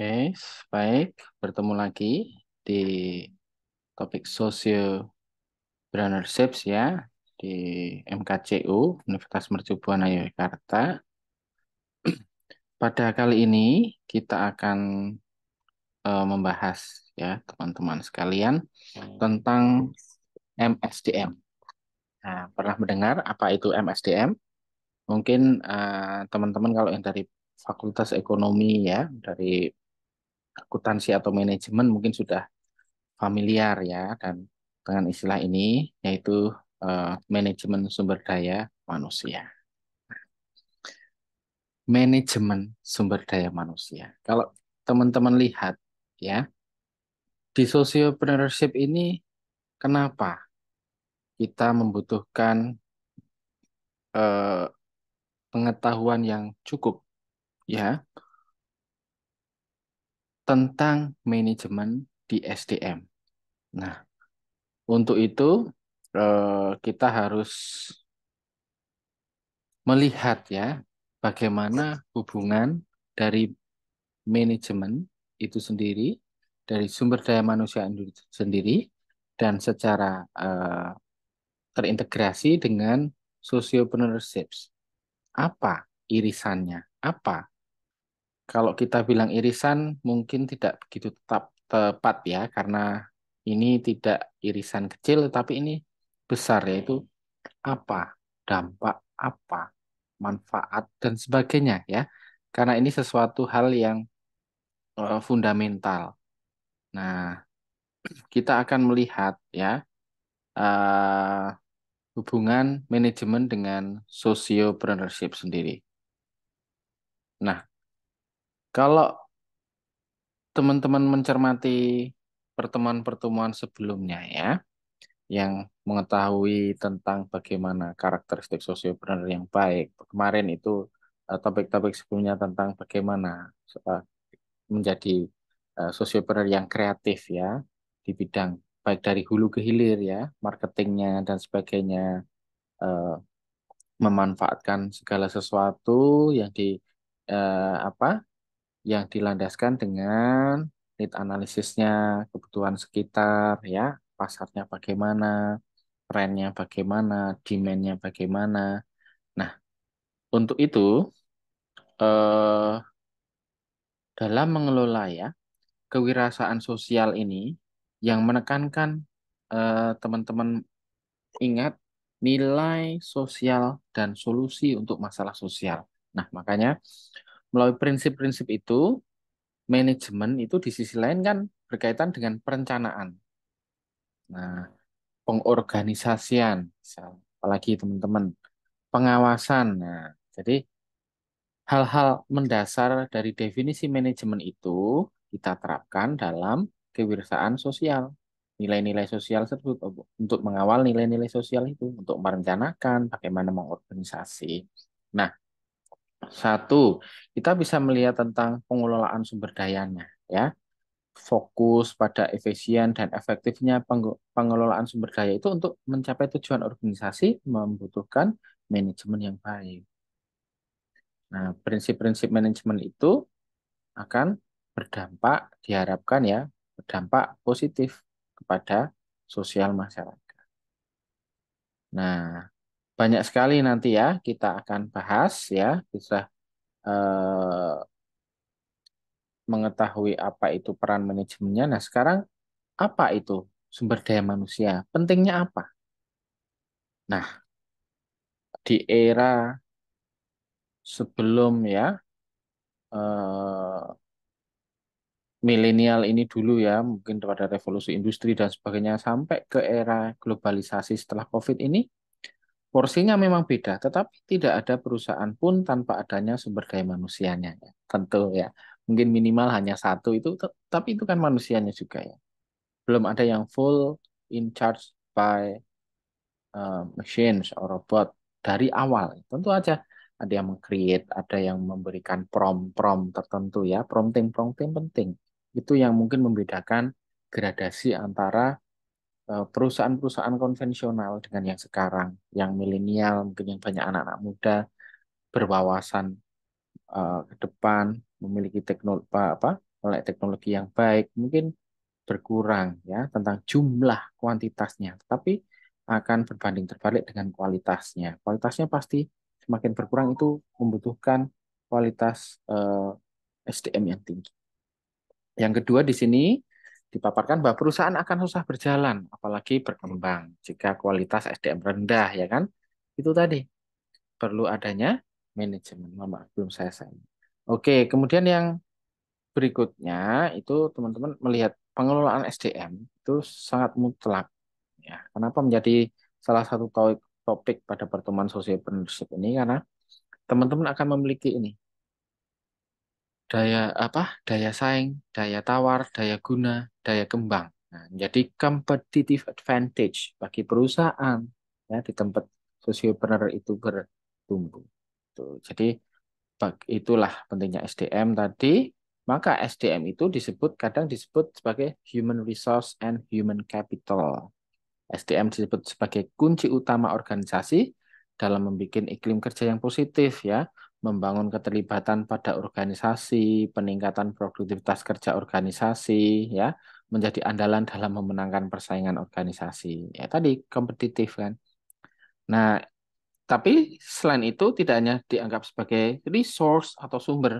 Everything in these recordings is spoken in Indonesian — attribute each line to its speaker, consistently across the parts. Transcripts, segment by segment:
Speaker 1: Oke, baik. Bertemu lagi di topik sosial entrepreneurships ya di MKCU Universitas Buana Yogyakarta. Pada kali ini kita akan uh, membahas ya teman-teman sekalian tentang MSDM. Nah, pernah mendengar apa itu MSDM? Mungkin eh, teman-teman uh, teman -teman kalau yang dari Fakultas Ekonomi ya dari akuntansi atau manajemen mungkin sudah familiar ya dan dengan istilah ini yaitu uh, manajemen sumber daya manusia. Manajemen sumber daya manusia. Kalau teman-teman lihat ya di sosiopreneurship ini kenapa kita membutuhkan uh, pengetahuan yang cukup ya tentang manajemen di SDM. Nah, untuk itu eh, kita harus melihat ya bagaimana hubungan dari manajemen itu sendiri dari sumber daya manusia sendiri dan secara eh, terintegrasi dengan socio Apa irisannya? Apa kalau kita bilang irisan mungkin tidak begitu tetap tepat ya karena ini tidak irisan kecil tapi ini besar yaitu apa dampak apa manfaat dan sebagainya ya karena ini sesuatu hal yang eh, fundamental. Nah, kita akan melihat ya uh, hubungan manajemen dengan entrepreneurship sendiri. Nah, kalau teman-teman mencermati pertemuan-pertemuan sebelumnya ya, yang mengetahui tentang bagaimana karakteristik sosiopreneur yang baik. Kemarin itu eh, topik-topik sebelumnya tentang bagaimana eh, menjadi eh, sosiopreneur yang kreatif ya di bidang baik dari hulu ke hilir ya, marketingnya dan sebagainya memanfaatkan segala sesuatu yang di apa yang dilandaskan dengan need analisisnya, kebutuhan sekitar, ya, pasarnya bagaimana, trennya bagaimana, demandnya bagaimana. Nah, untuk itu eh, dalam mengelola ya kewirausahaan sosial ini yang menekankan eh, teman-teman eh, ingat nilai sosial dan solusi untuk masalah sosial. Nah, makanya melalui prinsip-prinsip itu manajemen itu di sisi lain kan berkaitan dengan perencanaan. Nah, pengorganisasian, apalagi teman-teman, pengawasan. Nah, jadi hal-hal mendasar dari definisi manajemen itu kita terapkan dalam kewirausahaan sosial. Nilai-nilai sosial tersebut oh, untuk mengawal nilai-nilai sosial itu, untuk merencanakan bagaimana mengorganisasi. Nah, satu, kita bisa melihat tentang pengelolaan sumber dayanya, ya. Fokus pada efisien dan efektifnya pengelolaan sumber daya itu untuk mencapai tujuan organisasi membutuhkan manajemen yang baik. Nah, prinsip-prinsip manajemen itu akan berdampak diharapkan ya, berdampak positif kepada sosial masyarakat. Nah, banyak sekali nanti ya kita akan bahas ya bisa uh, mengetahui apa itu peran manajemennya. Nah sekarang apa itu sumber daya manusia? Pentingnya apa? Nah di era sebelum ya uh, milenial ini dulu ya mungkin pada revolusi industri dan sebagainya sampai ke era globalisasi setelah COVID ini Porsinya memang beda, tetapi tidak ada perusahaan pun tanpa adanya sumber daya manusianya. Ya. Tentu ya, mungkin minimal hanya satu itu, tapi itu kan manusianya juga ya. Belum ada yang full in charge by uh, machines or robot dari awal. Tentu aja ada yang mengcreate, ada yang memberikan prom-prom tertentu ya, prompting-prompting penting. Itu yang mungkin membedakan gradasi antara Eh, perusahaan-perusahaan konvensional dengan yang sekarang, yang milenial, mungkin yang banyak anak-anak muda berwawasan uh, ke depan, memiliki teknologi apa, teknologi yang baik, mungkin berkurang ya tentang jumlah kuantitasnya, tapi akan berbanding terbalik dengan kualitasnya. Kualitasnya pasti semakin berkurang itu membutuhkan kualitas uh, eh, SDM yang tinggi. Yang kedua di sini dipaparkan bahwa perusahaan akan susah berjalan, apalagi berkembang jika kualitas SDM rendah, ya kan? Itu tadi perlu adanya manajemen. Mama belum saya saya. Oke, kemudian yang berikutnya itu teman-teman melihat pengelolaan SDM itu sangat mutlak. Ya, kenapa menjadi salah satu topik pada pertemuan sosial ini? Karena teman-teman akan memiliki ini daya apa daya saing daya tawar daya guna daya kembang nah, jadi competitive advantage bagi perusahaan ya di tempat sosiopreneur itu bertumbuh Tuh, jadi itulah pentingnya SDM tadi maka SDM itu disebut kadang disebut sebagai human resource and human capital SDM disebut sebagai kunci utama organisasi dalam membuat iklim kerja yang positif ya membangun keterlibatan pada organisasi, peningkatan produktivitas kerja organisasi, ya, menjadi andalan dalam memenangkan persaingan organisasi. Ya tadi kompetitif kan. Nah, tapi selain itu tidak hanya dianggap sebagai resource atau sumber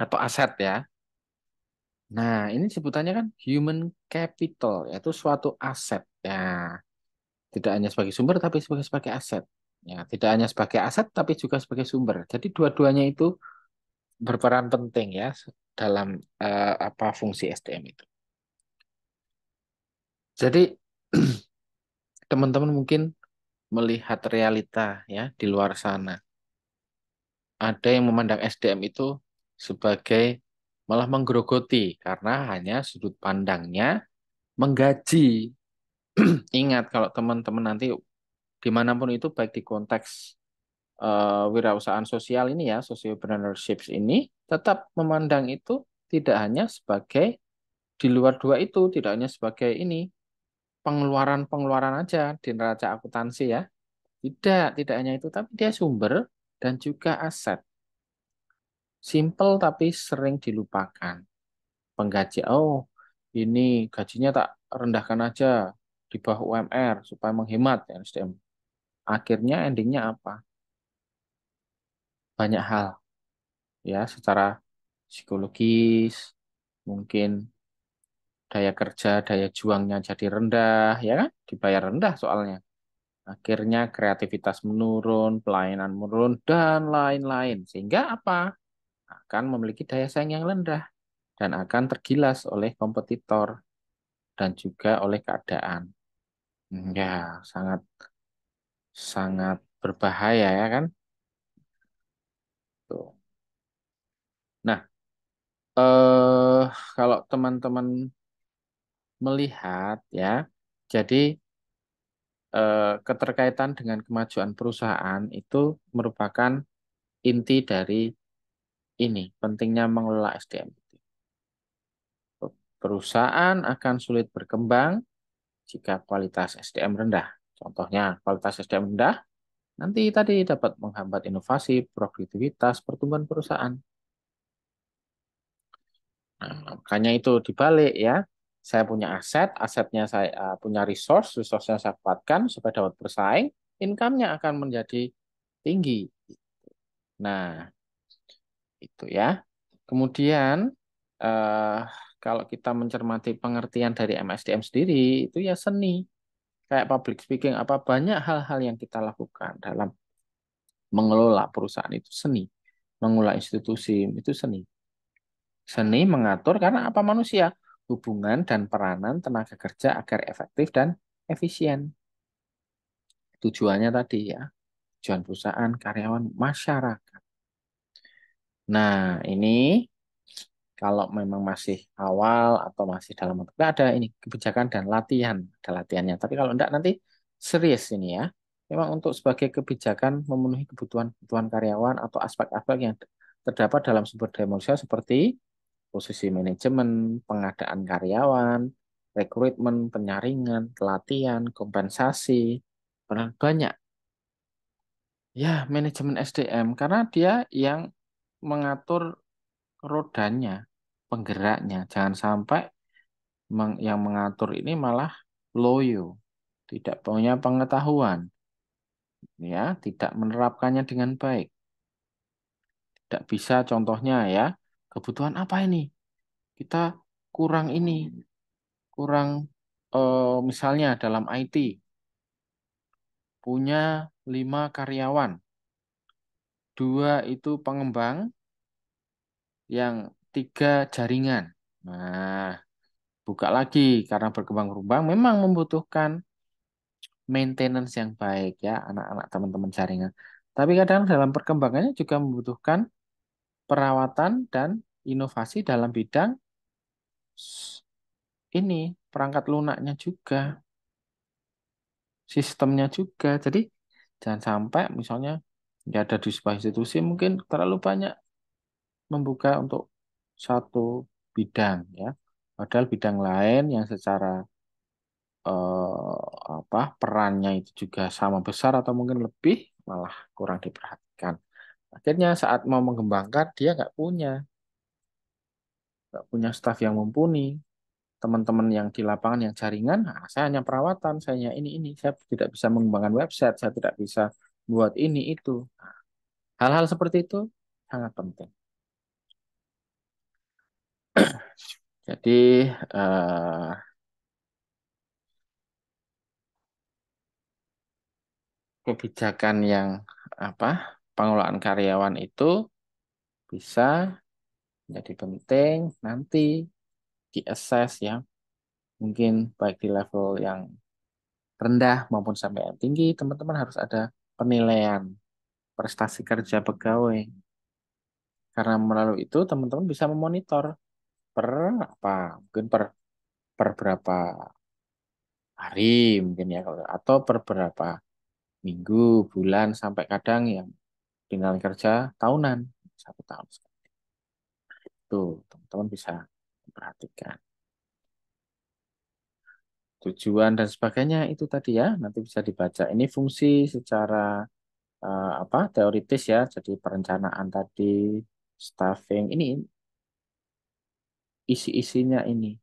Speaker 1: atau aset ya. Nah, ini sebutannya kan human capital, yaitu suatu aset. Ya. Tidak hanya sebagai sumber tapi sebagai sebagai aset. Ya, tidak hanya sebagai aset tapi juga sebagai sumber. Jadi dua-duanya itu berperan penting ya dalam eh, apa fungsi SDM itu. Jadi teman-teman mungkin melihat realita ya di luar sana. Ada yang memandang SDM itu sebagai malah menggerogoti karena hanya sudut pandangnya menggaji. Ingat kalau teman-teman nanti dimanapun itu baik di konteks uh, wirausahaan sosial ini ya, social entrepreneurship ini tetap memandang itu tidak hanya sebagai di luar dua itu, tidak hanya sebagai ini pengeluaran-pengeluaran aja di neraca akuntansi ya. Tidak, tidak hanya itu, tapi dia sumber dan juga aset. Simple tapi sering dilupakan. Penggaji, oh ini gajinya tak rendahkan aja di bawah UMR supaya menghemat ya SDM akhirnya endingnya apa? Banyak hal, ya, secara psikologis, mungkin daya kerja, daya juangnya jadi rendah, ya kan? Dibayar rendah soalnya. Akhirnya kreativitas menurun, pelayanan menurun, dan lain-lain. Sehingga apa? Akan memiliki daya saing yang rendah dan akan tergilas oleh kompetitor dan juga oleh keadaan. Hmm, ya, sangat sangat berbahaya ya kan? Tuh. Nah, eh, kalau teman-teman melihat ya, jadi eh, keterkaitan dengan kemajuan perusahaan itu merupakan inti dari ini pentingnya mengelola SDM. Perusahaan akan sulit berkembang jika kualitas SDM rendah. Contohnya, kualitas SDM rendah nanti tadi dapat menghambat inovasi, produktivitas, pertumbuhan perusahaan. Nah, makanya itu dibalik ya. Saya punya aset, asetnya saya uh, punya resource, resource-nya saya kuatkan supaya dapat bersaing, income-nya akan menjadi tinggi. Nah, itu ya. Kemudian uh, kalau kita mencermati pengertian dari MSDM sendiri, itu ya seni kayak public speaking apa banyak hal-hal yang kita lakukan dalam mengelola perusahaan itu seni, mengelola institusi itu seni. Seni mengatur karena apa manusia, hubungan dan peranan tenaga kerja agar efektif dan efisien. Tujuannya tadi ya, tujuan perusahaan, karyawan, masyarakat. Nah, ini kalau memang masih awal atau masih dalam bentuk ada ini kebijakan dan latihan ada latihannya tapi kalau enggak nanti serius ini ya memang untuk sebagai kebijakan memenuhi kebutuhan-kebutuhan karyawan atau aspek-aspek yang terdapat dalam sumber daya manusia seperti posisi manajemen, pengadaan karyawan, rekrutmen, penyaringan, pelatihan, kompensasi, dan banyak. Ya, manajemen SDM karena dia yang mengatur rodanya, penggeraknya. Jangan sampai yang mengatur ini malah loyo, tidak punya pengetahuan, ya, tidak menerapkannya dengan baik. Tidak bisa contohnya ya, kebutuhan apa ini? Kita kurang ini, kurang eh, misalnya dalam IT punya lima karyawan, dua itu pengembang, yang tiga jaringan. Nah, buka lagi karena berkembang-kembang memang membutuhkan maintenance yang baik ya anak-anak teman-teman jaringan. Tapi kadang dalam perkembangannya juga membutuhkan perawatan dan inovasi dalam bidang ini perangkat lunaknya juga. Sistemnya juga. Jadi jangan sampai misalnya ya ada di sebuah institusi mungkin terlalu banyak membuka untuk satu bidang ya. Padahal bidang lain yang secara eh, apa perannya itu juga sama besar atau mungkin lebih malah kurang diperhatikan. Akhirnya saat mau mengembangkan dia nggak punya, nggak punya staf yang mumpuni, teman-teman yang di lapangan yang jaringan, nah, saya hanya perawatan, saya hanya ini ini, saya tidak bisa mengembangkan website, saya tidak bisa buat ini itu. Nah, hal-hal seperti itu sangat penting. Jadi uh, kebijakan yang apa pengelolaan karyawan itu bisa menjadi penting nanti diakses ya mungkin baik di level yang rendah maupun sampai yang tinggi teman-teman harus ada penilaian prestasi kerja pegawai karena melalui itu teman-teman bisa memonitor per apa mungkin per per berapa hari mungkin ya atau per berapa minggu bulan sampai kadang yang dengan kerja tahunan satu tahun seperti itu teman-teman bisa perhatikan tujuan dan sebagainya itu tadi ya nanti bisa dibaca ini fungsi secara uh, apa teoritis ya jadi perencanaan tadi staffing ini isi-isinya ini.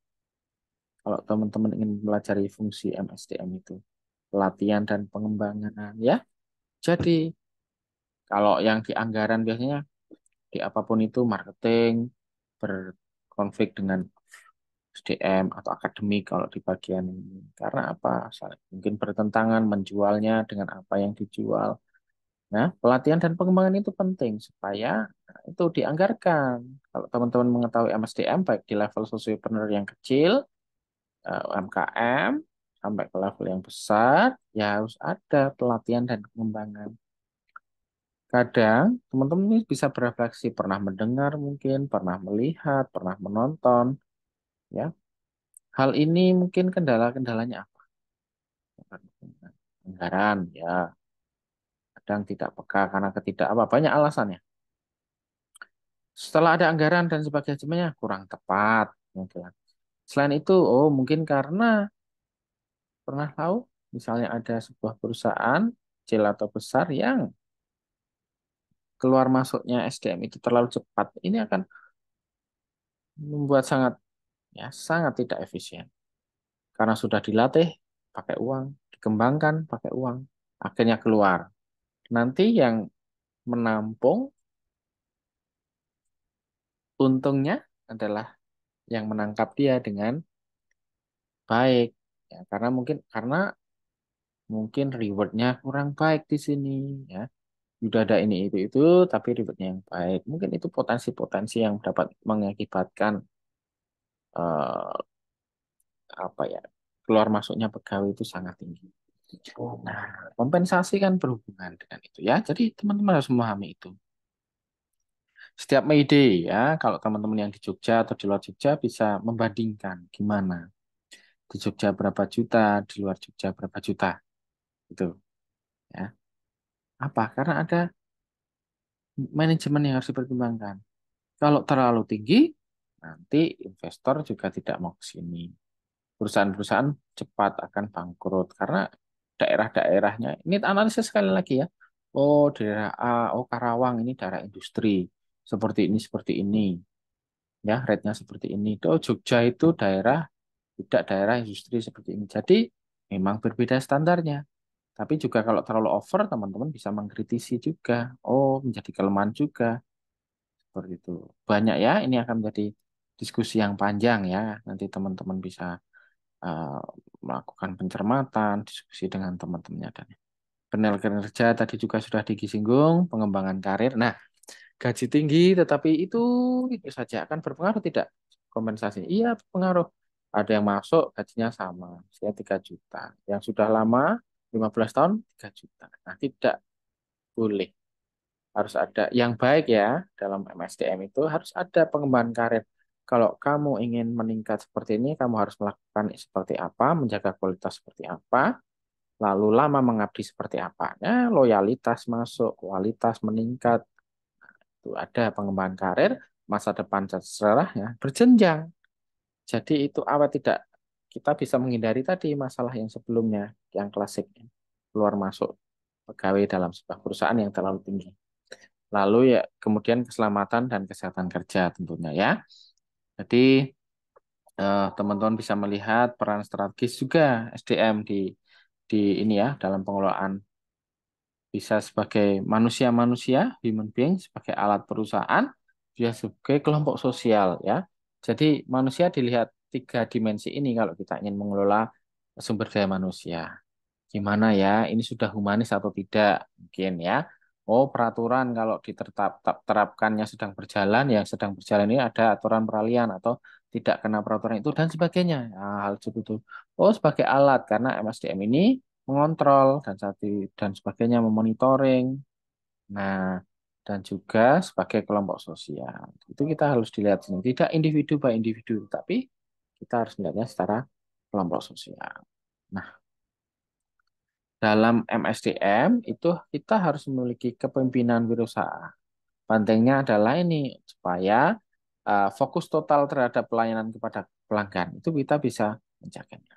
Speaker 1: Kalau teman-teman ingin mempelajari fungsi MSDM itu, pelatihan dan pengembangan ya. Jadi kalau yang di anggaran biasanya di apapun itu marketing berkonflik dengan SDM atau akademik kalau di bagian ini. Karena apa? Mungkin bertentangan menjualnya dengan apa yang dijual Nah, pelatihan dan pengembangan itu penting supaya nah, itu dianggarkan. Kalau teman-teman mengetahui MSDM baik di level sosiopreneur yang kecil, eh, UMKM, sampai ke level yang besar, ya harus ada pelatihan dan pengembangan. Kadang teman-teman ini bisa berefleksi, pernah mendengar mungkin, pernah melihat, pernah menonton. ya Hal ini mungkin kendala-kendalanya apa? Anggaran, ya kadang tidak peka karena ketidak apa banyak alasannya. Setelah ada anggaran dan sebagainya kurang tepat Selain itu, oh mungkin karena pernah tahu misalnya ada sebuah perusahaan kecil atau besar yang keluar masuknya SDM itu terlalu cepat, ini akan membuat sangat ya sangat tidak efisien. Karena sudah dilatih pakai uang, dikembangkan pakai uang, akhirnya keluar. Nanti yang menampung untungnya adalah yang menangkap dia dengan baik. Ya, karena mungkin karena mungkin rewardnya kurang baik di sini ya. Sudah ada ini itu itu tapi rewardnya yang baik. Mungkin itu potensi-potensi yang dapat mengakibatkan uh, apa ya keluar masuknya pegawai itu sangat tinggi. Nah, kompensasi kan berhubungan dengan itu ya. Jadi teman-teman harus memahami itu. Setiap ide ya, kalau teman-teman yang di Jogja atau di luar Jogja bisa membandingkan gimana. Di Jogja berapa juta, di luar Jogja berapa juta. Itu. Ya. Apa? Karena ada manajemen yang harus dipertimbangkan. Kalau terlalu tinggi, nanti investor juga tidak mau ke sini. Perusahaan-perusahaan cepat akan bangkrut karena daerah-daerahnya. Ini analisis sekali lagi ya. Oh, daerah A, oh Karawang ini daerah industri. Seperti ini, seperti ini. Ya, rate-nya seperti ini. Oh, Jogja itu daerah tidak daerah industri seperti ini. Jadi, memang berbeda standarnya. Tapi juga kalau terlalu over, teman-teman bisa mengkritisi juga. Oh, menjadi kelemahan juga. Seperti itu. Banyak ya, ini akan menjadi diskusi yang panjang ya. Nanti teman-teman bisa uh, melakukan pencermatan, diskusi dengan teman-temannya dan penel kerja tadi juga sudah digisinggung pengembangan karir. Nah, gaji tinggi tetapi itu itu saja akan berpengaruh tidak kompensasi? Iya, pengaruh. Ada yang masuk gajinya sama, saya 3 juta. Yang sudah lama 15 tahun 3 juta. Nah, tidak boleh. Harus ada yang baik ya dalam MSDM itu harus ada pengembangan karir kalau kamu ingin meningkat seperti ini, kamu harus melakukan seperti apa, menjaga kualitas seperti apa, lalu lama mengabdi seperti apa. Nah, loyalitas masuk, kualitas meningkat. itu ada pengembangan karir, masa depan sejarah ya, berjenjang. Jadi itu apa tidak kita bisa menghindari tadi masalah yang sebelumnya, yang klasik, keluar masuk pegawai dalam sebuah perusahaan yang terlalu tinggi. Lalu ya kemudian keselamatan dan kesehatan kerja tentunya ya. Jadi eh, teman-teman bisa melihat peran strategis juga SDM di di ini ya dalam pengelolaan bisa sebagai manusia-manusia human being sebagai alat perusahaan dia sebagai kelompok sosial ya jadi manusia dilihat tiga dimensi ini kalau kita ingin mengelola sumber daya manusia gimana ya ini sudah humanis atau tidak mungkin ya Oh, peraturan kalau diterapkan diterapkannya sedang berjalan, ya sedang berjalan ini ada aturan peralihan atau tidak kena peraturan itu dan sebagainya. Nah, hal seperti itu. Oh, sebagai alat karena MSDM ini mengontrol dan satu dan sebagainya memonitoring. Nah, dan juga sebagai kelompok sosial. Itu kita harus dilihat ini tidak individu by individu, tapi kita harus melihatnya secara kelompok sosial. Nah, dalam MSDM itu kita harus memiliki kepemimpinan wirausaha. Pentingnya adalah ini supaya uh, fokus total terhadap pelayanan kepada pelanggan itu kita bisa menjaganya.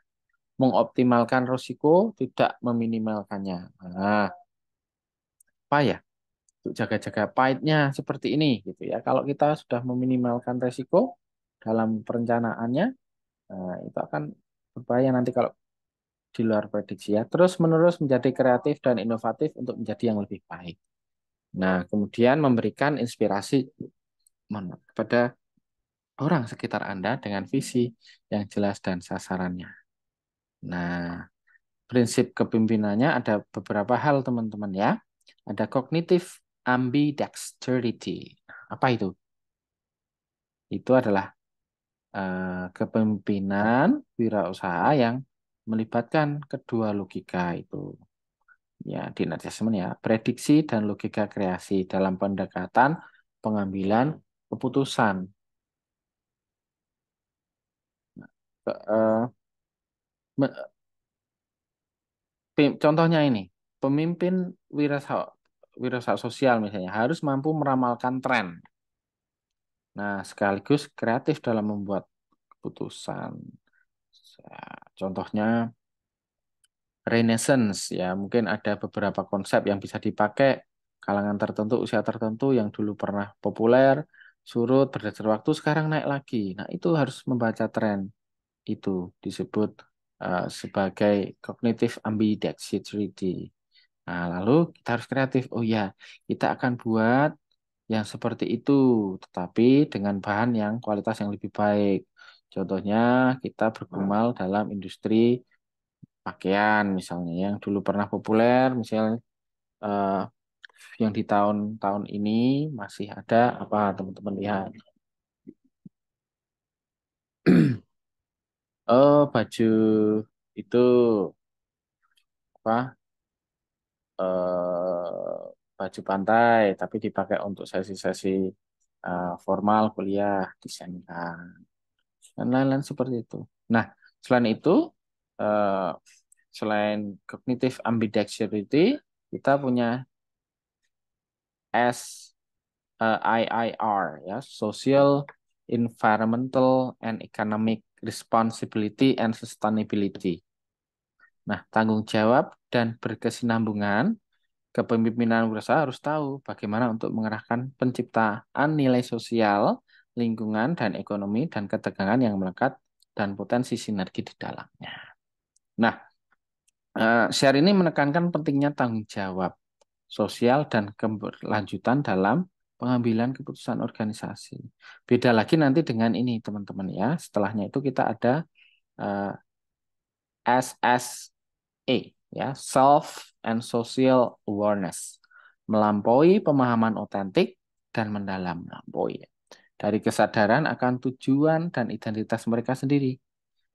Speaker 1: Mengoptimalkan risiko, tidak meminimalkannya. Nah, apa ya? Untuk jaga-jaga pahitnya seperti ini gitu ya. Kalau kita sudah meminimalkan risiko dalam perencanaannya, nah, itu akan berbahaya nanti kalau di luar prediksi ya. Terus menerus menjadi kreatif dan inovatif untuk menjadi yang lebih baik. Nah, kemudian memberikan inspirasi kepada orang sekitar Anda dengan visi yang jelas dan sasarannya. Nah, prinsip kepimpinannya ada beberapa hal teman-teman ya. Ada kognitif ambidexterity. Apa itu? Itu adalah uh, kepemimpinan wirausaha yang melibatkan kedua logika itu. Ya, di adjustment ya, prediksi dan logika kreasi dalam pendekatan pengambilan keputusan. Nah, eh, contohnya ini, pemimpin wirausaha wirausaha sosial misalnya harus mampu meramalkan tren. Nah, sekaligus kreatif dalam membuat keputusan. Contohnya Renaissance ya mungkin ada beberapa konsep yang bisa dipakai kalangan tertentu usia tertentu yang dulu pernah populer surut berdasar waktu sekarang naik lagi nah itu harus membaca tren itu disebut uh, sebagai cognitive ambidexterity nah lalu kita harus kreatif oh ya kita akan buat yang seperti itu tetapi dengan bahan yang kualitas yang lebih baik Contohnya kita bergumal dalam industri pakaian misalnya yang dulu pernah populer misalnya eh, yang di tahun-tahun ini masih ada apa teman-teman lihat oh baju itu apa eh, baju pantai tapi dipakai untuk sesi-sesi eh, formal kuliah desain kan dan lain-lain seperti itu. Nah, selain itu, eh, selain kognitif ambidexterity, kita punya S R, ya, Social, Environmental, and Economic Responsibility and Sustainability. Nah, tanggung jawab dan berkesinambungan kepemimpinan berusaha harus tahu bagaimana untuk mengerahkan penciptaan nilai sosial lingkungan dan ekonomi dan ketegangan yang melekat dan potensi sinergi di dalamnya. Nah, eh, share ini menekankan pentingnya tanggung jawab sosial dan keberlanjutan dalam pengambilan keputusan organisasi. Beda lagi nanti dengan ini teman-teman ya. Setelahnya itu kita ada eh, SSE SSA ya, self and social awareness. Melampaui pemahaman otentik dan mendalam melampaui dari kesadaran akan tujuan dan identitas mereka sendiri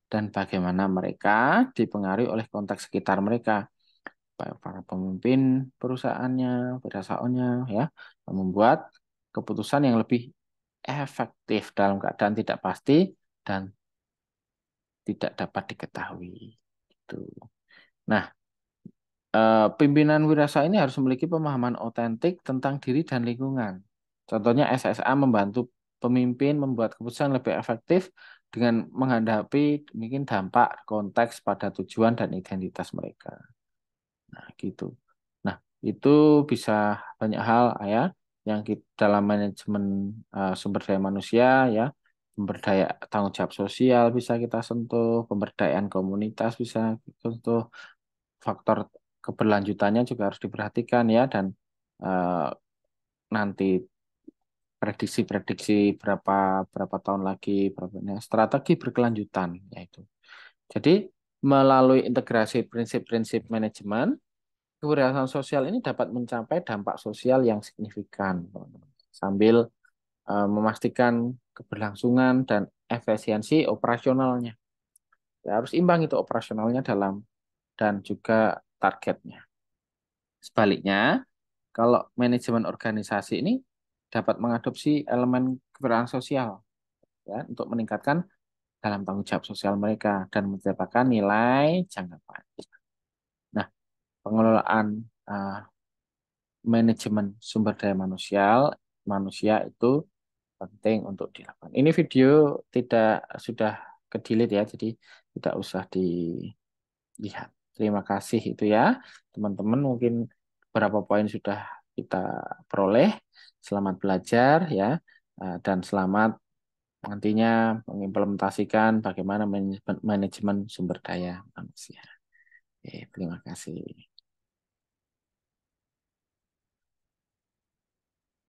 Speaker 1: dan bagaimana mereka dipengaruhi oleh konteks sekitar mereka baik para pemimpin perusahaannya, perusahaannya ya membuat keputusan yang lebih efektif dalam keadaan tidak pasti dan tidak dapat diketahui. Gitu. Nah, eh, pimpinan wirasa ini harus memiliki pemahaman otentik tentang diri dan lingkungan. Contohnya SSA membantu pemimpin membuat keputusan lebih efektif dengan menghadapi mungkin dampak konteks pada tujuan dan identitas mereka. Nah, gitu. Nah, itu bisa banyak hal ya yang kita, dalam manajemen uh, sumber daya manusia ya, pemberdaya tanggung jawab sosial bisa kita sentuh, pemberdayaan komunitas bisa kita sentuh, faktor keberlanjutannya juga harus diperhatikan ya dan uh, nanti prediksi-prediksi berapa berapa tahun lagi berapa ya, strategi berkelanjutan yaitu. Jadi melalui integrasi prinsip-prinsip manajemen kewirausahaan sosial ini dapat mencapai dampak sosial yang signifikan sambil uh, memastikan keberlangsungan dan efisiensi operasionalnya. Ya, harus imbang itu operasionalnya dalam dan juga targetnya. Sebaliknya, kalau manajemen organisasi ini dapat mengadopsi elemen keberadaan sosial ya, untuk meningkatkan dalam tanggung jawab sosial mereka dan menciptakan nilai jangka panjang. Nah, pengelolaan uh, manajemen sumber daya manusia manusia itu penting untuk dilakukan. Ini video tidak sudah kedilit ya, jadi tidak usah dilihat. Terima kasih itu ya, teman-teman. Mungkin beberapa poin sudah kita peroleh. Selamat belajar ya eh, dan selamat nantinya mengimplementasikan bagaimana manajemen sumber daya manusia. Oke, terima kasih.